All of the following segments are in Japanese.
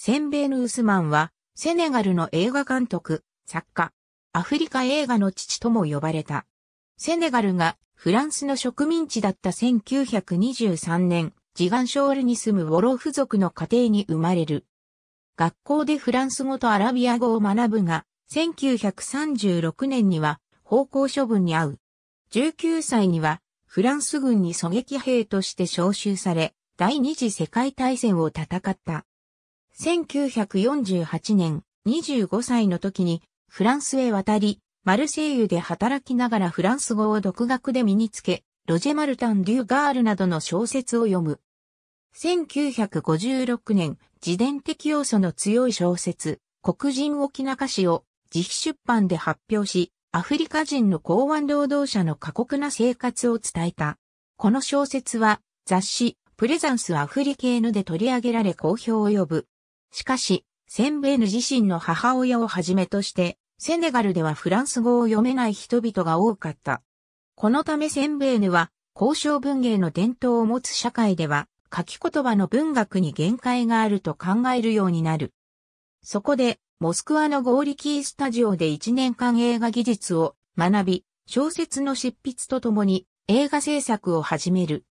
センベーヌ・ウスマンは、セネガルの映画監督、作家、アフリカ映画の父とも呼ばれた。セネガルがフランスの植民地だった1923年、ジガンショールに住むウォロフ族の家庭に生まれる。学校でフランス語とアラビア語を学ぶが、1936年には方向処分に遭う。19歳にはフランス軍に狙撃兵として召集され、第二次世界大戦を戦った。1948年、25歳の時にフランスへ渡り、マルセイユで働きながらフランス語を独学で身につけ、ロジェ・マルタン・デュー・ガールなどの小説を読む。1956年、自伝的要素の強い小説、黒人沖中詩を自費出版で発表し、アフリカ人の港湾労働者の過酷な生活を伝えた。この小説は雑誌、プレザンスアフリケーヌで取り上げられ好評を呼ぶ。しかし、センベーヌ自身の母親をはじめとして、セネガルではフランス語を読めない人々が多かった。このためセンベーヌは、交渉文芸の伝統を持つ社会では、書き言葉の文学に限界があると考えるようになる。そこで、モスクワのゴーリキースタジオで1年間映画技術を学び、小説の執筆とともに映画制作を始める。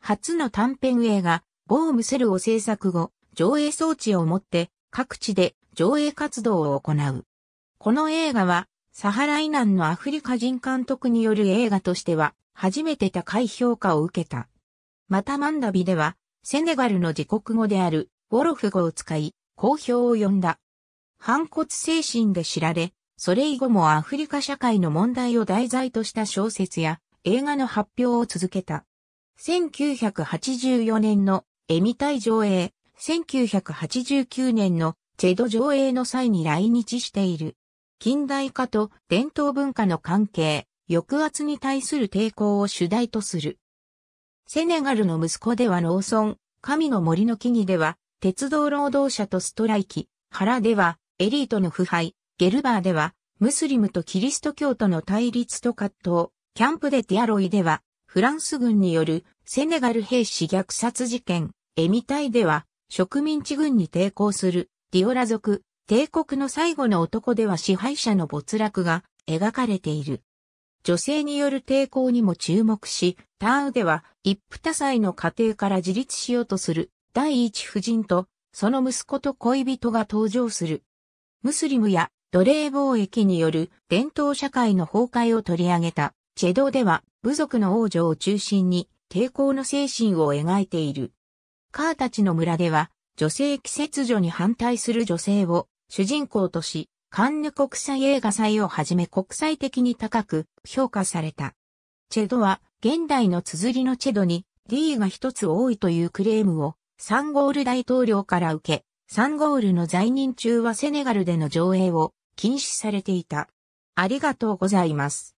初の短編映画、ゴームセルを制作後、上映装置を持って各地で上映活動を行う。この映画は、サハラ以南のアフリカ人監督による映画としては、初めて高い評価を受けた。またマンダビでは、セネガルの自国語である、ウォロフ語を使い、好評を呼んだ。反骨精神で知られ、それ以後もアフリカ社会の問題を題材とした小説や映画の発表を続けた。1984年のエミタイ上映、1989年のチェド上映の際に来日している。近代化と伝統文化の関係、抑圧に対する抵抗を主題とする。セネガルの息子では農村、神の森の木々では、鉄道労働者とストライキ、原では、エリートの腐敗、ゲルバーでは、ムスリムとキリスト教徒の対立と葛藤、キャンプでティアロイでは、フランス軍によるセネガル兵士虐殺事件、エミタイでは、植民地軍に抵抗するディオラ族、帝国の最後の男では支配者の没落が描かれている。女性による抵抗にも注目し、ターンでは一夫多妻の家庭から自立しようとする第一夫人とその息子と恋人が登場する。ムスリムや奴隷貿易による伝統社会の崩壊を取り上げたチェドでは部族の王女を中心に抵抗の精神を描いている。カーたちの村では、女性季節女に反対する女性を主人公とし、カンヌ国際映画祭をはじめ国際的に高く評価された。チェドは現代の綴りのチェドに D が一つ多いというクレームをサンゴール大統領から受け、サンゴールの在任中はセネガルでの上映を禁止されていた。ありがとうございます。